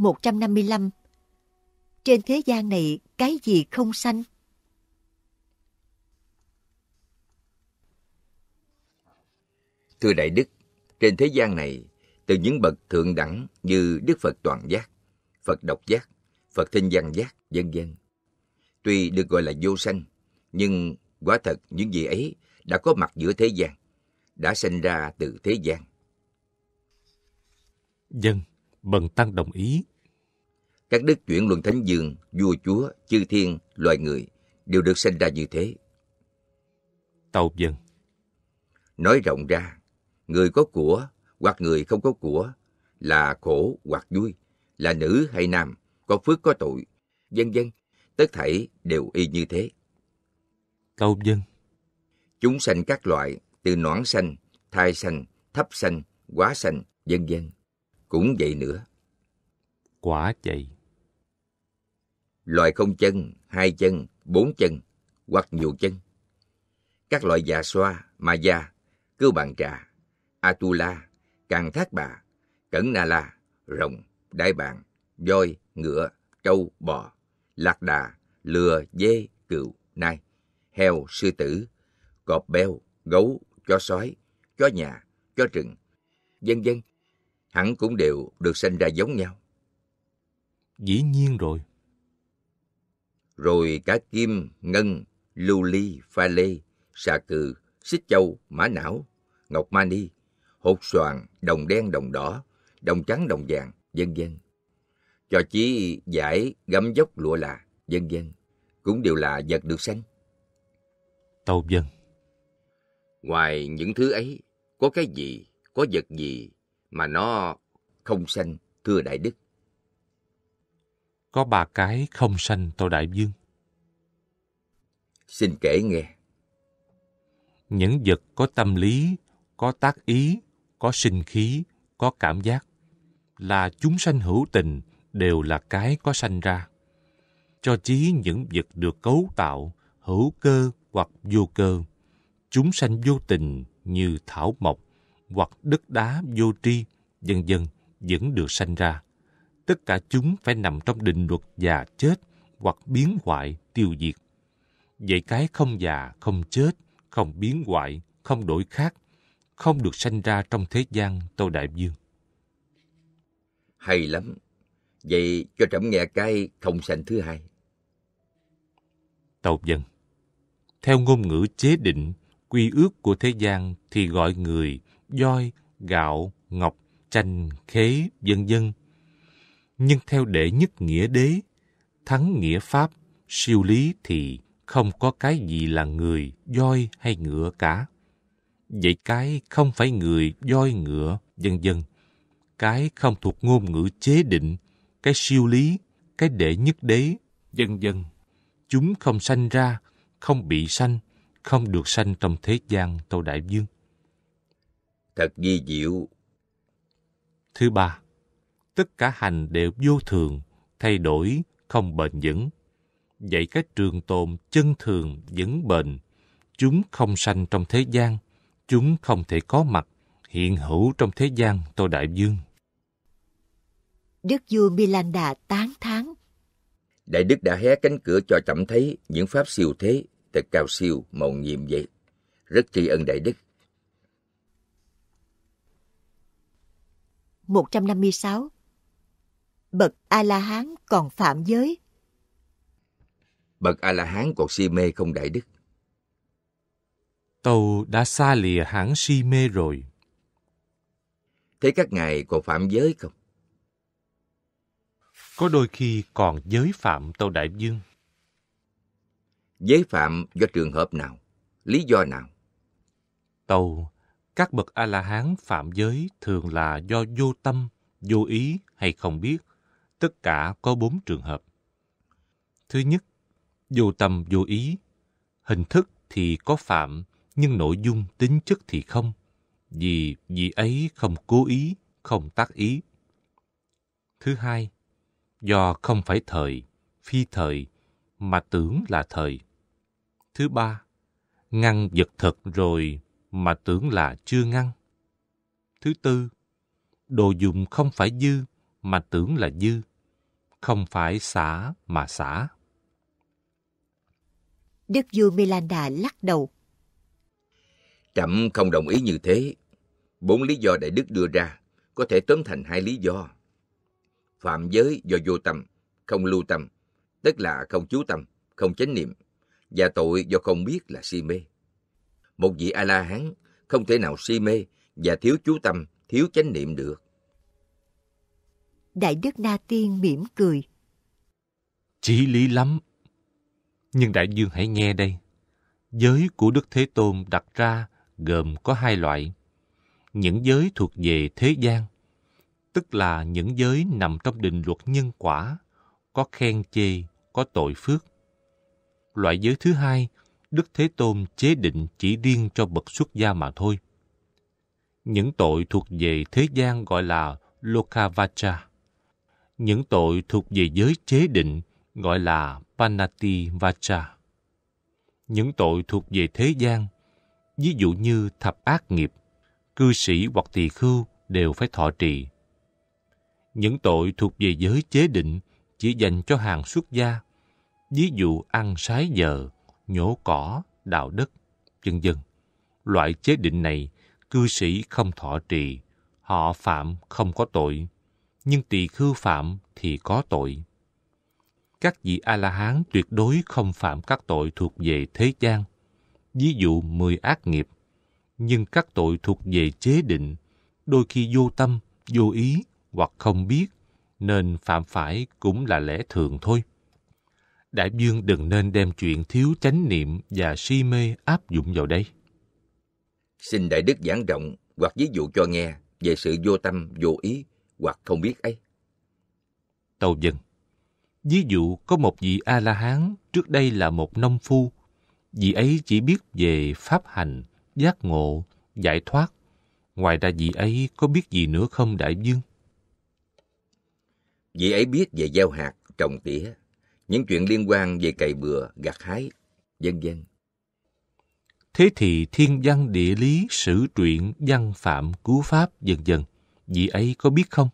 155 Trên thế gian này cái gì không sanh? Thưa Đại Đức, trên thế gian này, từ những bậc thượng đẳng như Đức Phật Toàn Giác, Phật Độc Giác, Phật Thinh Văn Giác, vân vân. Tuy được gọi là vô sanh, nhưng quả thật những gì ấy đã có mặt giữa thế gian, đã sinh ra từ thế gian. Dân, Bần Tăng đồng ý các đức chuyển luân thánh dương, vua chúa, chư thiên, loài người đều được sinh ra như thế. Tàu dân Nói rộng ra, người có của hoặc người không có của là khổ hoặc vui, là nữ hay nam, có phước có tội, vân vân, tất thảy đều y như thế. tàu dân Chúng sanh các loại từ noãn sanh, thai sanh, thấp sanh, quá sanh, vân vân, cũng vậy nữa. Quả vậy loài không chân, hai chân, bốn chân hoặc nhiều chân. Các loại già xoa, maya, cưu bàn trà, atula, càng thác bà, cẩn na la, rồng, đại bàng, voi, ngựa, trâu, bò, lạc đà, lừa, dê, cừu, nai, heo, sư tử, cọp beo, gấu, chó sói, chó nhà, chó rừng, vân vân, hẳn cũng đều được sinh ra giống nhau. Dĩ nhiên rồi rồi cả kim, ngân, lưu ly, pha lê, xà cừ, xích châu, mã não, ngọc mani, hột xoàn, đồng đen, đồng đỏ, đồng trắng, đồng vàng, vân vân. Cho chí giải gấm dốc lụa là, vân vân, cũng đều là vật được sanh. Tâu dân Ngoài những thứ ấy, có cái gì, có vật gì mà nó không sanh, thưa Đại Đức? Có ba cái không sanh, Tâu Đại Dương. Xin kể nghe. Những vật có tâm lý, có tác ý, có sinh khí, có cảm giác là chúng sanh hữu tình đều là cái có sanh ra. Cho chí những vật được cấu tạo hữu cơ hoặc vô cơ, chúng sanh vô tình như thảo mộc hoặc đất đá vô tri, dần dần vẫn được sanh ra. Tất cả chúng phải nằm trong định luật già chết hoặc biến hoại tiêu diệt. Vậy cái không già, không chết, không biến hoại, không đổi khác, không được sanh ra trong thế gian Tô Đại Dương. Hay lắm. Vậy cho trẫm nghe cái không sanh thứ hai. tàu dân Theo ngôn ngữ chế định, quy ước của thế gian thì gọi người voi, gạo, ngọc, chanh, khế, vân dân. Nhưng theo đệ nhất nghĩa đế, thắng nghĩa pháp, siêu lý thì không có cái gì là người, voi hay ngựa cả. Vậy cái không phải người, voi, ngựa, vân vân. Cái không thuộc ngôn ngữ chế định, cái siêu lý, cái đệ nhất đế, vân vân. Chúng không sanh ra, không bị sanh, không được sanh trong thế gian Tâu Đại Dương. Thật di diệu. Thứ ba, tất cả hành đều vô thường, thay đổi, không bền vững Vậy các trường tồn chân thường vững bền, chúng không sanh trong thế gian, chúng không thể có mặt, hiện hữu trong thế gian tôi đại dương. Đức vua Milanda tán thán. Đại đức đã hé cánh cửa cho chậm thấy những pháp siêu thế, thật cao siêu, mầu nhiệm vậy. Rất tri ân đại đức. 156 Bậc A-la-hán còn phạm giới, bậc A-la-hán còn si mê không đại đức. Tàu đã xa lìa hãng si mê rồi. Thế các ngài còn phạm giới không? Có đôi khi còn giới phạm Tâu Đại Dương. Giới phạm do trường hợp nào? Lý do nào? Tâu, các bậc A-la-hán phạm giới thường là do vô tâm, vô ý hay không biết. Tất cả có bốn trường hợp. Thứ nhất, vô tâm vô ý. Hình thức thì có phạm, nhưng nội dung tính chất thì không, vì vị ấy không cố ý, không tác ý. Thứ hai, do không phải thời, phi thời, mà tưởng là thời. Thứ ba, ngăn vật thật rồi mà tưởng là chưa ngăn. Thứ tư, đồ dùng không phải dư mà tưởng là dư, không phải xả mà xả. Đức vua Melanda lắc đầu. Trẫm không đồng ý như thế. Bốn lý do đại đức đưa ra có thể tóm thành hai lý do. Phạm giới do vô tâm, không lưu tâm, tức là không chú tâm, không chánh niệm, và tội do không biết là si mê. Một vị A-la-hán không thể nào si mê và thiếu chú tâm, thiếu chánh niệm được. Đại đức Na Tiên mỉm cười. Chí lý lắm, nhưng đại dương hãy nghe đây. Giới của Đức Thế Tôn đặt ra gồm có hai loại. Những giới thuộc về thế gian, tức là những giới nằm trong định luật nhân quả, có khen chê, có tội phước. Loại giới thứ hai, Đức Thế Tôn chế định chỉ riêng cho bậc xuất gia mà thôi. Những tội thuộc về thế gian gọi là Lokavacha. Những tội thuộc về giới chế định gọi là Panati Vacha. Những tội thuộc về thế gian, ví dụ như thập ác nghiệp, cư sĩ hoặc tỳ khưu đều phải thọ trì. Những tội thuộc về giới chế định chỉ dành cho hàng xuất gia, ví dụ ăn sái giờ, nhổ cỏ, đào đất, vân vân. Loại chế định này, cư sĩ không thọ trì, họ phạm không có tội, nhưng tỳ khưu phạm thì có tội các vị A-la-hán tuyệt đối không phạm các tội thuộc về thế gian, ví dụ mười ác nghiệp, nhưng các tội thuộc về chế định, đôi khi vô tâm, vô ý hoặc không biết, nên phạm phải cũng là lẽ thường thôi. Đại dương đừng nên đem chuyện thiếu chánh niệm và si mê áp dụng vào đây. Xin Đại Đức giảng rộng hoặc ví dụ cho nghe về sự vô tâm, vô ý hoặc không biết ấy. Tâu dừng. Ví dụ có một vị A-la-hán trước đây là một nông phu. Vị ấy chỉ biết về pháp hành, giác ngộ, giải thoát. Ngoài ra vị ấy có biết gì nữa không Đại Dương? Vị ấy biết về gieo hạt, trồng tỉa, những chuyện liên quan về cày bừa, gặt hái, vân vân. Thế thì thiên văn địa lý, sử truyện, văn phạm, cứu pháp, vân vân, vị ấy có biết không?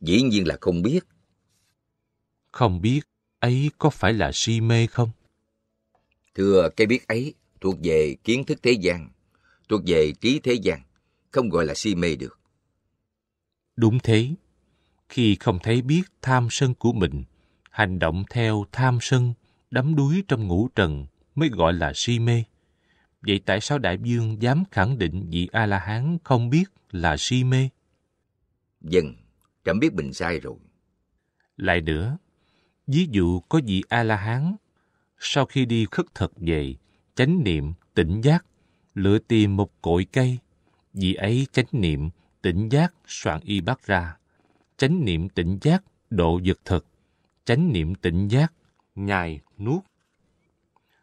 Dĩ nhiên là không biết, không biết ấy có phải là si mê không? Thưa, cái biết ấy thuộc về kiến thức thế gian, thuộc về trí thế gian, không gọi là si mê được. Đúng thế. Khi không thấy biết tham sân của mình, hành động theo tham sân, đắm đuối trong ngũ trần mới gọi là si mê. Vậy tại sao Đại Dương dám khẳng định vị A-la-hán không biết là si mê? Dân, vâng, trẫm biết mình sai rồi. Lại nữa, Ví dụ có vị A-la-hán, sau khi đi khất thực về, chánh niệm, tỉnh giác, lựa tìm một cội cây. Vị ấy chánh niệm, tỉnh giác, soạn y bát ra. Chánh niệm tỉnh giác, độ dược thực. Chánh niệm tỉnh giác, nhài, nuốt.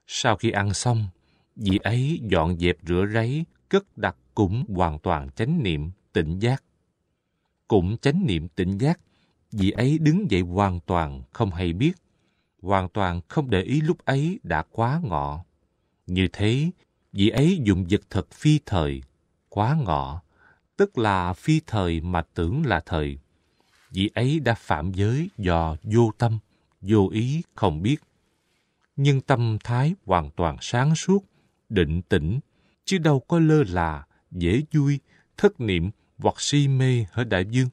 Sau khi ăn xong, vị ấy dọn dẹp rửa ráy, cất đặt cũng hoàn toàn chánh niệm, tỉnh giác. Cũng chánh niệm tỉnh giác vị ấy đứng dậy hoàn toàn không hay biết, hoàn toàn không để ý lúc ấy đã quá ngọ. Như thế, vị ấy dùng vật thật phi thời, quá ngọ, tức là phi thời mà tưởng là thời. Vị ấy đã phạm giới do vô tâm, vô ý không biết. Nhưng tâm thái hoàn toàn sáng suốt, định tĩnh, chứ đâu có lơ là, dễ vui, thất niệm hoặc si mê ở đại dương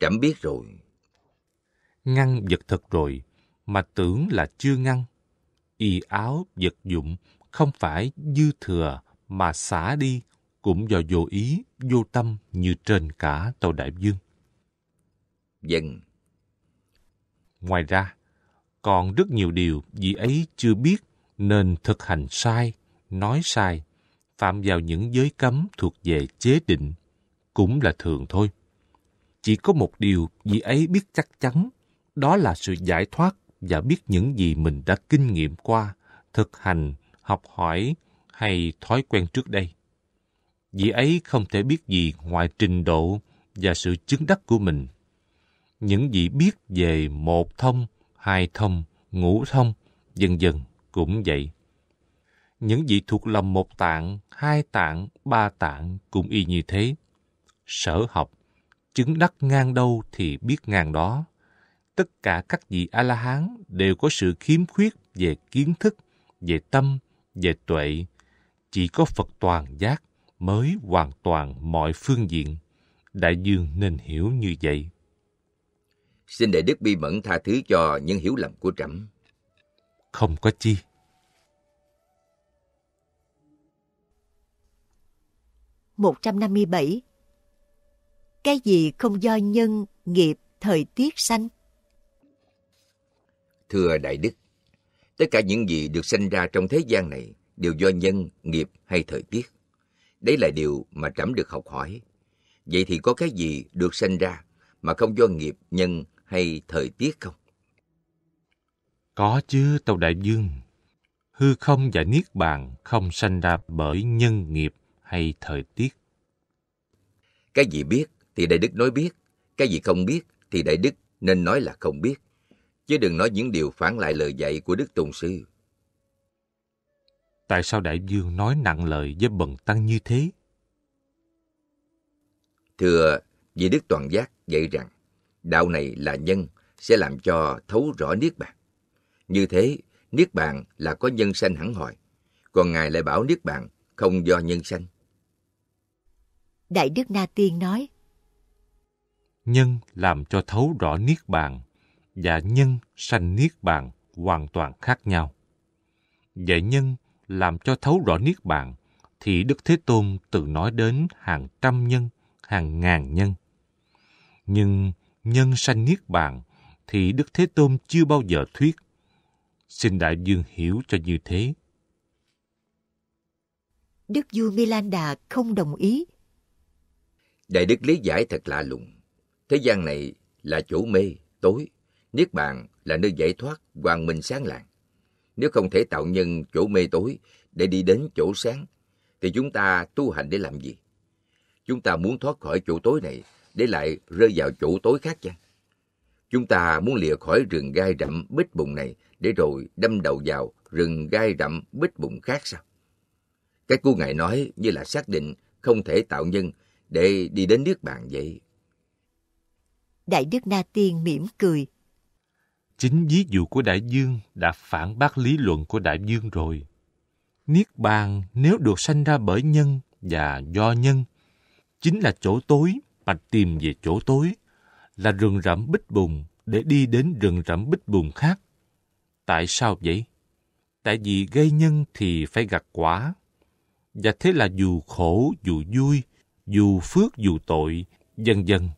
trẫm biết rồi. Ngăn vật thật rồi, mà tưởng là chưa ngăn. Y áo vật dụng không phải dư thừa mà xả đi cũng do vô ý, vô tâm như trên cả tàu đại dương. Dân vâng. Ngoài ra, còn rất nhiều điều vị ấy chưa biết nên thực hành sai, nói sai, phạm vào những giới cấm thuộc về chế định, cũng là thường thôi chỉ có một điều vị ấy biết chắc chắn, đó là sự giải thoát và biết những gì mình đã kinh nghiệm qua, thực hành, học hỏi hay thói quen trước đây. Vị ấy không thể biết gì ngoài trình độ và sự chứng đắc của mình. Những vị biết về một thông, hai thông, ngũ thông, dần dần cũng vậy. Những vị thuộc lòng một tạng, hai tạng, ba tạng cũng y như thế. Sở học chứng đắc ngang đâu thì biết ngang đó. Tất cả các vị A-la-hán đều có sự khiếm khuyết về kiến thức, về tâm, về tuệ. Chỉ có Phật toàn giác mới hoàn toàn mọi phương diện. Đại dương nên hiểu như vậy. Xin Đại Đức Bi Mẫn tha thứ cho những hiểu lầm của trẫm. Không có chi. một trăm năm mươi bảy cái gì không do nhân, nghiệp, thời tiết sanh? Thưa Đại Đức, tất cả những gì được sanh ra trong thế gian này đều do nhân, nghiệp hay thời tiết. Đấy là điều mà trẫm được học hỏi. Vậy thì có cái gì được sanh ra mà không do nghiệp, nhân hay thời tiết không? Có chứ, Tâu Đại Dương. Hư không và Niết Bàn không sanh ra bởi nhân nghiệp hay thời tiết. Cái gì biết thì Đại Đức nói biết, cái gì không biết thì Đại Đức nên nói là không biết, chứ đừng nói những điều phản lại lời dạy của Đức Tôn Sư. Tại sao Đại Dương nói nặng lời với Bần Tăng như thế? Thưa, vì Đức Toàn Giác dạy rằng, đạo này là nhân, sẽ làm cho thấu rõ Niết Bàn. Như thế, Niết Bàn là có nhân sanh hẳn hỏi, còn Ngài lại bảo Niết Bàn không do nhân sanh. Đại Đức Na Tiên nói, nhân làm cho thấu rõ niết bàn và nhân sanh niết bàn hoàn toàn khác nhau. Vậy nhân làm cho thấu rõ niết bàn thì Đức Thế Tôn từng nói đến hàng trăm nhân, hàng ngàn nhân. Nhưng nhân sanh niết bàn thì Đức Thế Tôn chưa bao giờ thuyết. Xin Đại Dương hiểu cho như thế. Đức vua Milanda không đồng ý. Đại đức lý giải thật lạ lùng. Thế gian này là chỗ mê, tối. Niết bàn là nơi giải thoát, hoàng minh sáng lạng. Nếu không thể tạo nhân chỗ mê tối để đi đến chỗ sáng, thì chúng ta tu hành để làm gì? Chúng ta muốn thoát khỏi chỗ tối này để lại rơi vào chỗ tối khác chăng? Chúng ta muốn lìa khỏi rừng gai rậm bích bụng này để rồi đâm đầu vào rừng gai rậm bích bụng khác sao? Cái cô ngài nói như là xác định không thể tạo nhân để đi đến nước bàn vậy. Đại đức Na Tiên mỉm cười. Chính ví dụ của Đại Dương đã phản bác lý luận của Đại Dương rồi. Niết bàn nếu được sanh ra bởi nhân và do nhân, chính là chỗ tối mà tìm về chỗ tối, là rừng rậm bích bùng để đi đến rừng rậm bích bùng khác. Tại sao vậy? Tại vì gây nhân thì phải gặt quả. Và thế là dù khổ, dù vui, dù phước, dù tội, dần dần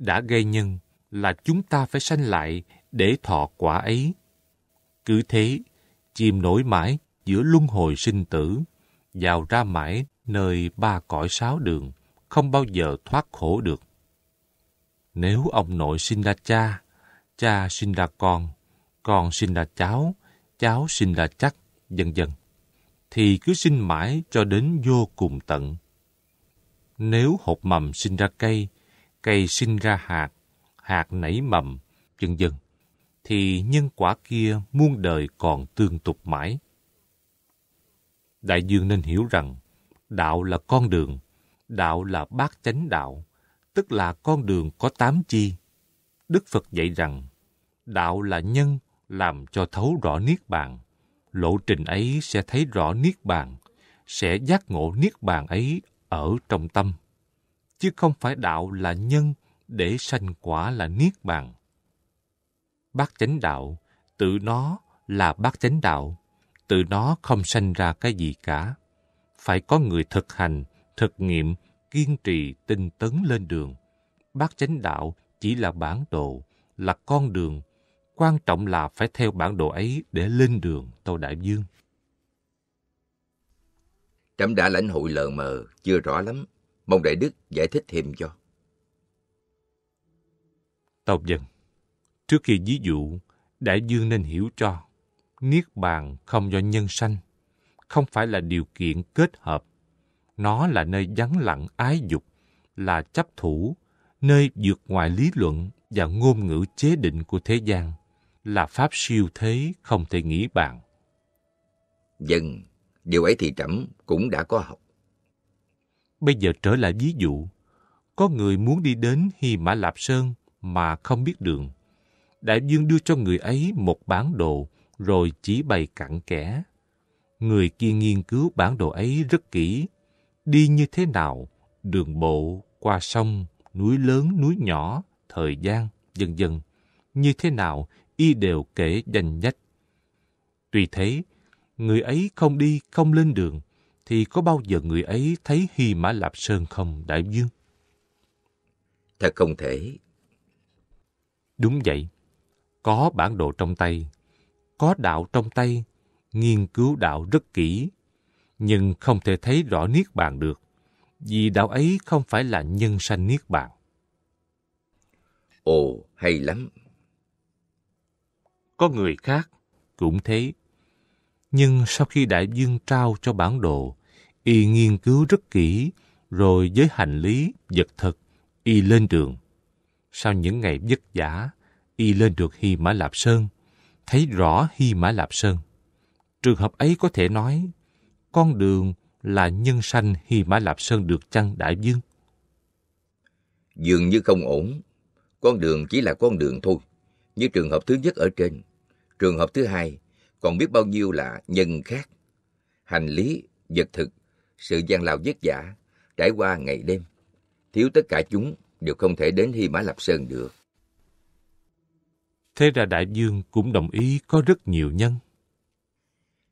đã gây nhân là chúng ta phải sanh lại để thọ quả ấy. Cứ thế, chìm nổi mãi giữa luân hồi sinh tử, vào ra mãi nơi ba cõi sáu đường, không bao giờ thoát khổ được. Nếu ông nội sinh ra cha, cha sinh ra con, con sinh ra cháu, cháu sinh ra chắc, dần dần, thì cứ sinh mãi cho đến vô cùng tận. Nếu hột mầm sinh ra cây, Cây sinh ra hạt, hạt nảy mầm, dần dần, thì nhân quả kia muôn đời còn tương tục mãi. Đại dương nên hiểu rằng, đạo là con đường, đạo là bát chánh đạo, tức là con đường có tám chi. Đức Phật dạy rằng, đạo là nhân làm cho thấu rõ Niết Bàn. Lộ trình ấy sẽ thấy rõ Niết Bàn, sẽ giác ngộ Niết Bàn ấy ở trong tâm chứ không phải đạo là nhân để sanh quả là niết bàn. Bát chánh đạo, tự nó là bát chánh đạo, tự nó không sanh ra cái gì cả. Phải có người thực hành, thực nghiệm, kiên trì tinh tấn lên đường. Bát chánh đạo chỉ là bản đồ, là con đường. Quan trọng là phải theo bản đồ ấy để lên đường Tâu Đại Dương. Trẫm đã lãnh hội lờ mờ, chưa rõ lắm. Mong Đại Đức giải thích thêm cho. Tộc dân, trước khi ví dụ, Đại Dương nên hiểu cho, Niết Bàn không do nhân sanh, không phải là điều kiện kết hợp. Nó là nơi vắng lặng ái dục, là chấp thủ, nơi vượt ngoài lý luận và ngôn ngữ chế định của thế gian, là pháp siêu thế không thể nghĩ bàn. Dân, điều ấy thì trẫm cũng đã có học. Bây giờ trở lại ví dụ, có người muốn đi đến Hy Mã Lạp Sơn mà không biết đường. Đại dương đưa cho người ấy một bản đồ rồi chỉ bày cặn kẽ. Người kia nghiên cứu bản đồ ấy rất kỹ, đi như thế nào, đường bộ, qua sông, núi lớn, núi nhỏ, thời gian, dần dần, như thế nào y đều kể danh nhách. Tuy thế, người ấy không đi, không lên đường, thì có bao giờ người ấy thấy Hy Mã Lạp Sơn không, Đại Dương? Thật không thể. Đúng vậy. Có bản đồ trong tay, có đạo trong tay, nghiên cứu đạo rất kỹ, nhưng không thể thấy rõ Niết Bàn được, vì đạo ấy không phải là nhân sanh Niết Bàn. Ồ, hay lắm. Có người khác cũng thấy, Nhưng sau khi đại dương trao cho bản đồ, Y nghiên cứu rất kỹ, rồi với hành lý, vật thực, Y lên đường. Sau những ngày vất vả, Y lên được Hy Mã Lạp Sơn, thấy rõ Hy Mã Lạp Sơn. Trường hợp ấy có thể nói, con đường là nhân sanh Hy Mã Lạp Sơn được chăng Đại Dương? Dường như không ổn, con đường chỉ là con đường thôi, như trường hợp thứ nhất ở trên. Trường hợp thứ hai, còn biết bao nhiêu là nhân khác. Hành lý, vật thực sự gian lao vất vả, trải qua ngày đêm. Thiếu tất cả chúng đều không thể đến Hy Mã Lạp Sơn được. Thế ra Đại Dương cũng đồng ý có rất nhiều nhân.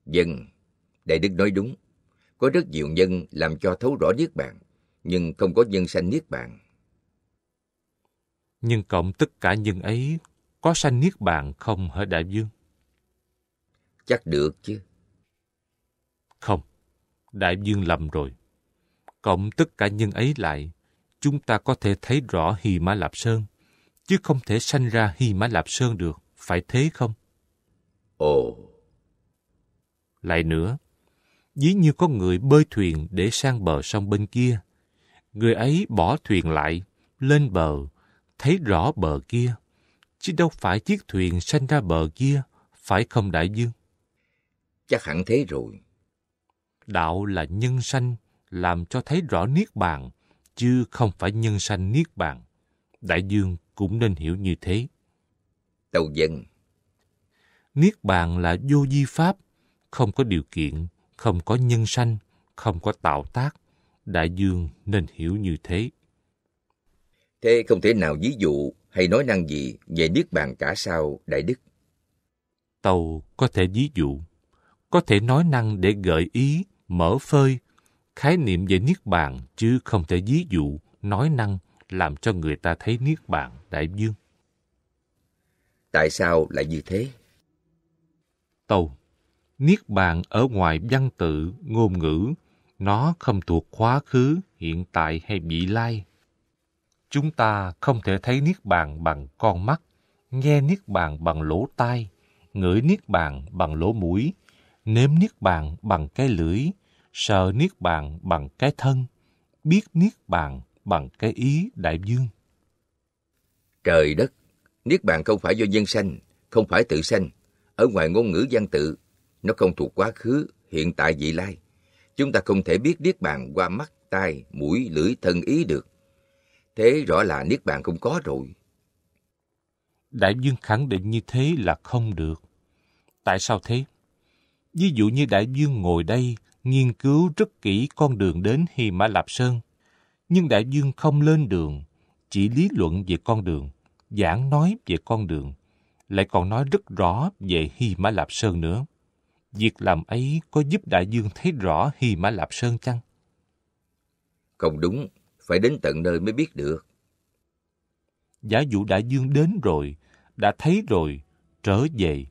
Dân, vâng, Đại Đức nói đúng. Có rất nhiều nhân làm cho thấu rõ Niết Bàn, nhưng không có nhân sanh Niết Bàn. Nhưng cộng tất cả nhân ấy có sanh Niết Bàn không hả Đại Dương? Chắc được chứ. Không, đại dương lầm rồi. Cộng tất cả nhân ấy lại, chúng ta có thể thấy rõ Hy Mã Lạp Sơn, chứ không thể sanh ra Hy Mã Lạp Sơn được, phải thế không? Ồ. Lại nữa, dĩ như có người bơi thuyền để sang bờ sông bên kia. Người ấy bỏ thuyền lại, lên bờ, thấy rõ bờ kia. Chứ đâu phải chiếc thuyền sanh ra bờ kia, phải không đại dương? Chắc hẳn thế rồi đạo là nhân sanh làm cho thấy rõ niết bàn chứ không phải nhân sanh niết bàn đại dương cũng nên hiểu như thế tâu dân niết bàn là vô di pháp không có điều kiện không có nhân sanh không có tạo tác đại dương nên hiểu như thế thế không thể nào ví dụ hay nói năng gì về niết bàn cả sao đại đức tàu có thể ví dụ có thể nói năng để gợi ý mở phơi, khái niệm về Niết Bàn chứ không thể ví dụ, nói năng làm cho người ta thấy Niết Bàn đại dương. Tại sao lại như thế? Tâu, Niết Bàn ở ngoài văn tự, ngôn ngữ, nó không thuộc quá khứ, hiện tại hay vị lai. Chúng ta không thể thấy Niết Bàn bằng con mắt, nghe Niết Bàn bằng lỗ tai, ngửi Niết Bàn bằng lỗ mũi, nếm niết bàn bằng cái lưỡi, sợ niết bàn bằng cái thân, biết niết bàn bằng cái ý đại dương. Trời đất, niết bàn không phải do dân sanh, không phải tự sanh. Ở ngoài ngôn ngữ văn tự, nó không thuộc quá khứ, hiện tại vị lai. Chúng ta không thể biết niết bàn qua mắt, tai, mũi, lưỡi, thân ý được. Thế rõ là niết bàn không có rồi. Đại dương khẳng định như thế là không được. Tại sao thế? Ví dụ như Đại Dương ngồi đây, nghiên cứu rất kỹ con đường đến Hy Mã Lạp Sơn. Nhưng Đại Dương không lên đường, chỉ lý luận về con đường, giảng nói về con đường, lại còn nói rất rõ về Hy Mã Lạp Sơn nữa. Việc làm ấy có giúp Đại Dương thấy rõ Hy Mã Lạp Sơn chăng? Không đúng, phải đến tận nơi mới biết được. Giả dụ Đại Dương đến rồi, đã thấy rồi, trở về,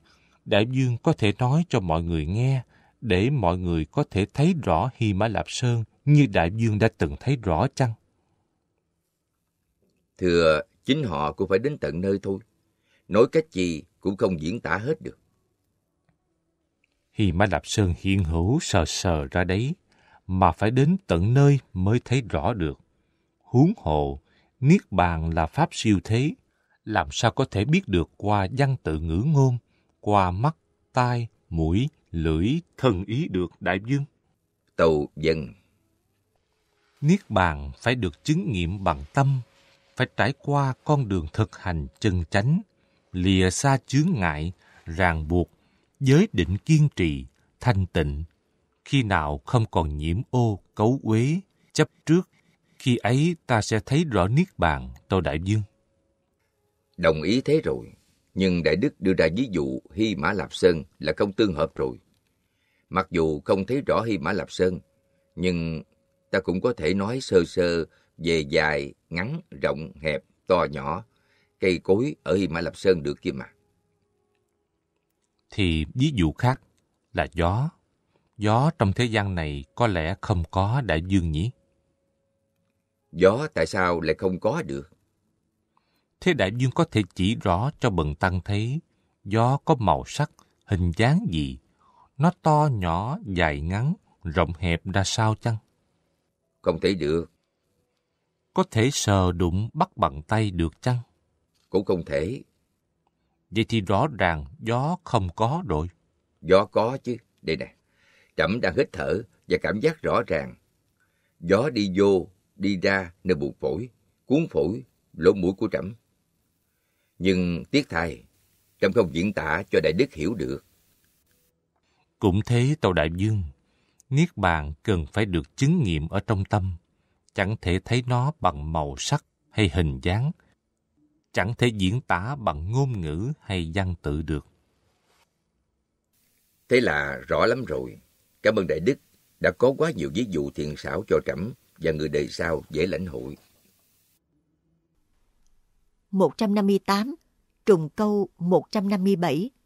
Đại Dương có thể nói cho mọi người nghe để mọi người có thể thấy rõ Hy Mã Lạp Sơn như Đại Dương đã từng thấy rõ chăng? Thưa, chính họ cũng phải đến tận nơi thôi. Nói cách gì cũng không diễn tả hết được. Hy Mã Lạp Sơn hiện hữu sờ sờ ra đấy, mà phải đến tận nơi mới thấy rõ được. Huống hồ Niết Bàn là pháp siêu thế, làm sao có thể biết được qua văn tự ngữ ngôn qua mắt, tai, mũi, lưỡi, thần ý được đại dương. tàu dân Niết bàn phải được chứng nghiệm bằng tâm, phải trải qua con đường thực hành chân chánh, lìa xa chướng ngại, ràng buộc, giới định kiên trì, thanh tịnh. Khi nào không còn nhiễm ô, cấu uế, chấp trước, khi ấy ta sẽ thấy rõ niết bàn, tàu đại dương. Đồng ý thế rồi, nhưng Đại Đức đưa ra ví dụ Hy Mã Lạp Sơn là không tương hợp rồi. Mặc dù không thấy rõ Hy Mã Lạp Sơn, nhưng ta cũng có thể nói sơ sơ về dài, ngắn, rộng, hẹp, to nhỏ, cây cối ở Hy Mã Lạp Sơn được kia mà. Thì ví dụ khác là gió. Gió trong thế gian này có lẽ không có đại dương nhỉ? Gió tại sao lại không có được? Thế đại dương có thể chỉ rõ cho bần tăng thấy gió có màu sắc, hình dáng gì, nó to nhỏ, dài ngắn, rộng hẹp ra sao chăng? Không thể được. Có thể sờ đụng bắt bằng tay được chăng? Cũng không thể. Vậy thì rõ ràng gió không có rồi. Gió có chứ. Đây nè, trẫm đang hít thở và cảm giác rõ ràng. Gió đi vô, đi ra nơi buồng phổi, cuốn phổi, lỗ mũi của trẫm nhưng tiếc thay, Trâm không diễn tả cho Đại Đức hiểu được. Cũng thế Tàu Đại Dương, Niết Bàn cần phải được chứng nghiệm ở trong tâm, chẳng thể thấy nó bằng màu sắc hay hình dáng, chẳng thể diễn tả bằng ngôn ngữ hay văn tự được. Thế là rõ lắm rồi. Cảm ơn Đại Đức đã có quá nhiều ví dụ thiện xảo cho trẫm và người đời sau dễ lãnh hội. 158, trùng câu 157,